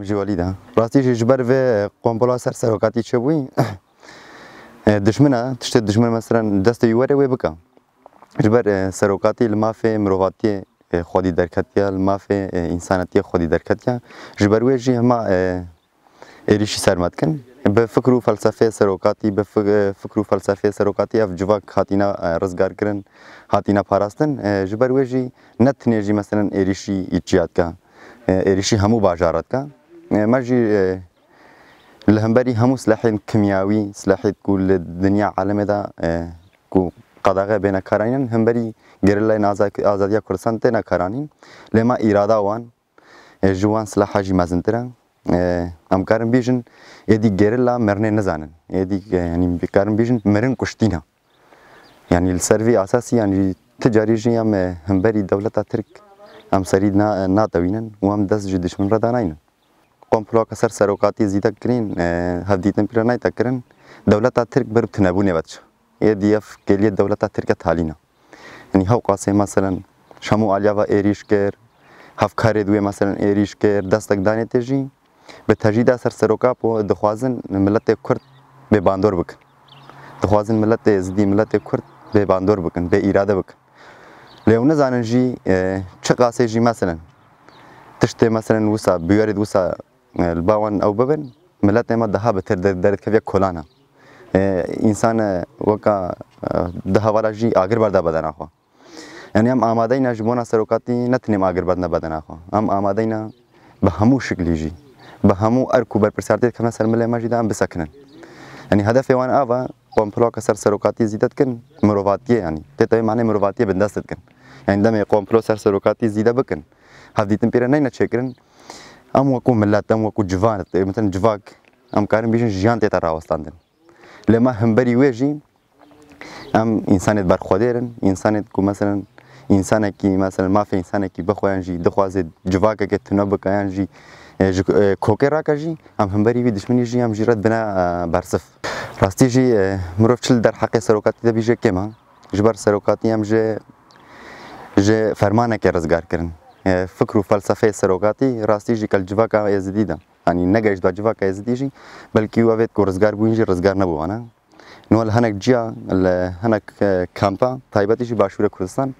مجی ولیده راستیش جبر و قنبلا سر سرکاتی چه بوی دشمنه تشت دشمن مثلا دست یوره وی بکا جبر آه، سرکاتی المافه مرواتی آه، خودی درکتیا المافه آه، انسانتی خودی درکتیا جبر وی جی هما ایریشی سرمت کن به فکر و فلسفه سرکاتی به فکر و فلسفه سرکاتی اف جواک هاتینا رزگار کرن هاتینا پاراستن جبر وی جی نتنه جی مثلا ایریشی ایجیاد که ایریشی همو باجارات که ماجي الهمبري آه، همو سلاحين كيميائي سلاحي تقول الدنيا عالم عالمدا كو قداغه آه، بين كارانين همبري گرلا نازاك ازاديا كرسان تنا كارانين لما ارادا وان آه، جوان سلاح جي مازنترا ام كارن بيجن يدي گرلا مرنه نزانن يدي يعني بكارن بيجن مرن كشتينا يعني السيرفي اساسي يعني تجاري جي همبري دولة ترك ام سريد نا ناتوينن وام دس جدش من ردانين قوم پلاک سر سروکاتی زیده کرین هفدیتن پیرانای تا کرن دولتا ترک بر تنبونه بچه ای دیف گلیه دولتا ترک تالینا یعنی هاو قاسه مثلا شامو آلیا و ایریش کر هفکار دوی مثلا ایریش کر دستک دانه تجی به تجید سر سروکا پو دخوازن ملت کرد به باندور بکن دخوازن ملت زدی ملت کرد به باندور بکن به اراده بکن لیونه زانن جی چه قاسه جی مثلا تشته مثلا وسا بیارید وسا الباون او ببن ملت ما دها بتر درد كفيا كولانا انسان وكا دها ولا جي اگر بردا بدنا خو يعني ام آماده اینا جبونا سروکاتی نتنیم اگر بدنا بدنا خو ام آماده اینا به همو شکلی جی به همو ارکو بر پرسارتی کمه سر ملی ما جیده ام بسکنن يعني هدف وان آوا قومپلوک سر سروکاتی زیدت کن مرواتیه یعنی تیتا معنی مرواتیه بندست کن يعني دمه قومپلو سر سروکاتی زیده بکن هفدیتن پیره نه نه چکرن ام وكو ملات ام وكو جفان مثلا جفاك ام كارم بيجن جيان تي ترا وستاندن لما هم بري واجي ام انسان بر خودرن انسان کو مثلا انسان کی مثلا ما في انسان کی بخوان جي دخواز جفاك كه تنو بكيان جي کوکه را کجی ام هم بری وی دشمنی جی ام جرات بنا برصف راستی جی مروف چل در حق سروکاتی ده بیجه کما جبر سروکاتی ام جه جه فرمانه که رزگار کرن فکر و فلسفه سروگاتی راستیجی کل جواکا یزدی ده یعنی نگیش دو جواکا یزدی جی بلکی او وید کو رزگار بوینجی رزگار نبو نه نو هنک جیا هنک کامپا تایبتیشی باشور کردستان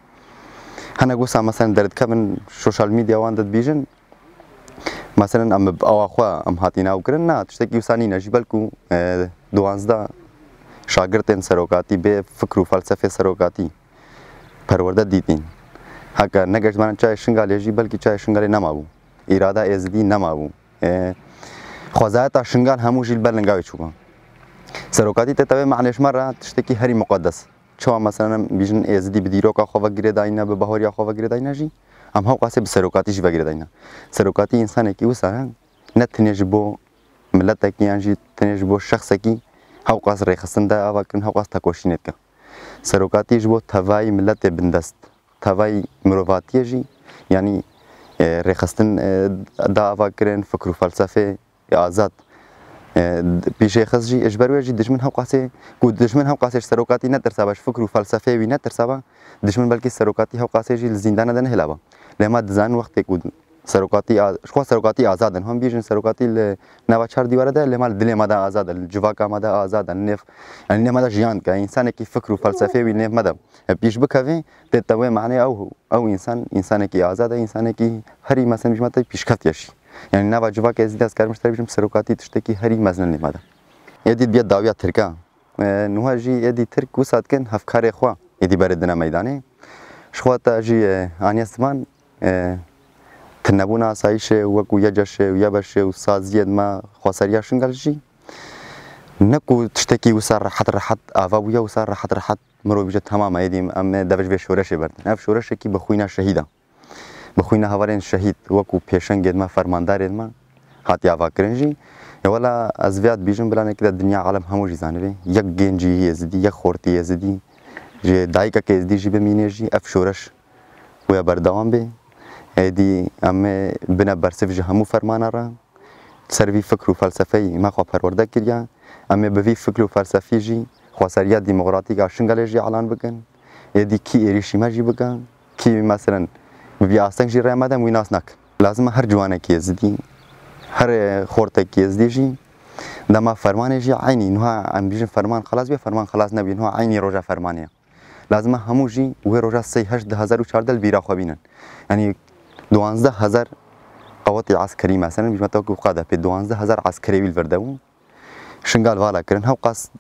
هنگ وسا مثلا درد کمن سوشال میدیا وان دت بیژن مثلا ام او خو ام هاتینا وکرن نه تشتکی وسانی نه بلکو 12 شاگردن سروکاتی به فکر و فلسفه سروکاتی پرورده دیدین هەکە نەگەشتمانە چای شنگا لێژی بەلکی چای شنگەلی نەمابوو ئیرادا ئێزدی نەمابوو خۆزایە تا شنگال هەموو ژیل بەر لەنگاوی چووە سەرۆکاتی تەتەوێ مەعلێشمەڕە تشتێکی هەری مقدەس چۆ مەسەرم بیژن ئێزدی بدیرۆکە خۆڤە گرێداینە بە بەهۆریا خۆڤە گرێداینەژی ئەم هەو قاسێ بە سەرۆکاتیش بەگرێداینە سەرۆکاتی ئینسانێکی وسە نە تنێژ بۆ ملەتێکیانژی تنێژ بۆ شخصێکی هەو قاس ڕێخستندا ئاواکردن هەو قاس تەکۆشینێتکە سەرۆکاتیش بۆ تەوای ملەتێ بندەست تاوای مرواتیه جی یعنی ریخستن دا آوا کرن فکر و فلسفه آزاد پیشه خز جی اجبر و جی دشمن هم قاسه کو دشمن هم قاسه سروکاتی نه ترسا باش فکر و فلسفه وی نه ترسا دشمن بلکې سروکاتی هم قاسه جی زندان دنه هلاوه لما دزان وخت کو سروکاتی آز... شو سروکاتی آزادن هم بیشن سروکاتی ل نواچار دیواره ده لمال دل مدا آزادن جواکا مدا آزادن نف یعنی مدا جیان که انسان کی فکر و فلسفه وی نف مدا پیش بکوی ده توه معنی او او انسان انسان کی آزاده انسان کی هری مثلا بیش مت پیشکت یشی یعنی نوا جواک از دست کار مشتری بیشم سروکاتی تشته کی هری مزن نف مدا یدی بیا داویا ترکا نوها جی یدی ترک و ساتکن هفکار خوا یدی بردنا میدانه شخوات جی آنیستمان تنبون آسایش وکو یا جش یا بش و سازیت ما خواسریا شنگل جی نکو تشتکی و سر راحت راحت آوا بویا و سر راحت راحت مرو بیجت تمام ایدیم ام دوش به شورش بردن اف شورش کی بخوینا شهیدا بخوینا هوارن شهید وکو پیشنگید ما فرماندارید ما هاتی آوا کرن جی ولا از ویات بیجن بلانه که دنیا عالم همو جی زانوی یک گنجی یزدی یک خورتی یزدی جی دایکا که یزدی جی بمینه جی اف شورش و بردوام به هدي اما بنا برسف همو فرمان را سر وی فکر و فلسفه ما خو پرورده کړیا اما به وی فکر و فلسفه جی خواسریا دیموکراتیک شنګل جی اعلان بکن هدي کی اریشی ما جی بکن کی مثلا بیا څنګه جی رمضان ویناس نک لازم هر جوانه کې زدي هر خورته کې زدي جی دا ما فرمان جی عینی نه ام بیژن فرمان خلاص بیا فرمان خلاص نه بینه عینی روزه فرمانه لازم همو جی و روزه 3 8 2014 بیرا خو بینن یعنی 12000 قوت عسكري مثلا مش متوقع قادة في 12000 عسكري بالفردون شنقال شنگال كرن هاو قاس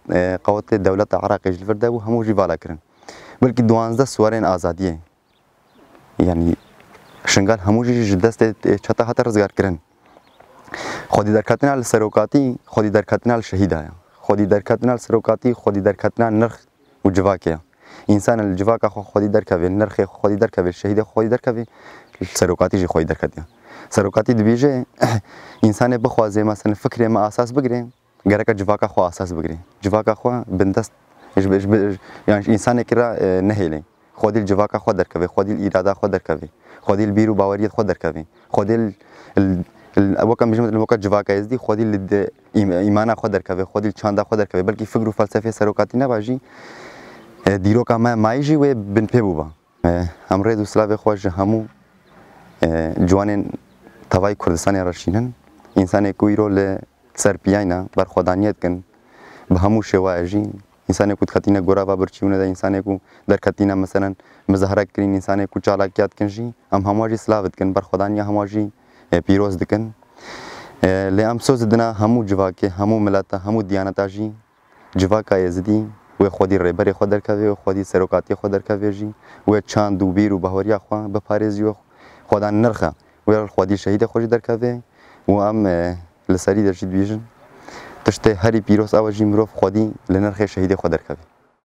قوات الدولة العراقية جل همو جي والا كرن بلكي 12 سوارين آزادية یعنی شنگال همو جي دست چتا حتی رزگار کردن خودی درکتن سروکاتی خودی درکتن شهید شهیده خودی درکتن سروکاتی خودی درکتن نرخ و جواکه انسان الجفاك خو خودي درکوي نرخ خو خودي درکوي شهید خو خودي درکوي سروکاتی جی خودی درکد سروکاتی دبیجه انسان بخوازه مثلا فکر ما اساس بگیره گرک جفاک خو اساس بگیره جفاک خو بندست یعنی انسان کرا نهیلی خودی الجفاک خو درکوي خودی اراده خو درکوي خودی البیر و باوریت خو درکوي خودی وکم بجمت الوقت جوا کا ازدی خودی لد ایمان خود درکوي خودی چاند خود درکوي بلکې فکر او فلسفه سروکاتی نه باجی دیروکا ما مایجی و بن پی بوبا امره دوسلاوی خواهش همو جوان توای کردستان راشینن انسان کوی رو ل سر پیاینا بر خدانیت کن به همو شواجی انسان کو خطینه ګورا با برچونه د انسان کو در خطینه مثلا مظاهره کرین انسان کو چالاکیات کن شي هم همواجی سلاوت کن بر خدان یا همواجی eh, پیروز دکن eh, له امسوز دنا همو جواکه همو ملت همو دیانتاجی جواکا یزدی و خودی ریبری خود درکوی و خودی سروکاتی خود درکوی جی و چاند و بیر و بهوریا خوا بپارێزی و خۆدان نرخە و خودی شەهیدە خۆشی دەرکەوێ و ئەم لەسەری دەژی دوێژن تشتێ هەری پیرۆس ئەوەژی مرۆڤ خودی لە نرخی شەهیدی خۆ دەرکەوێت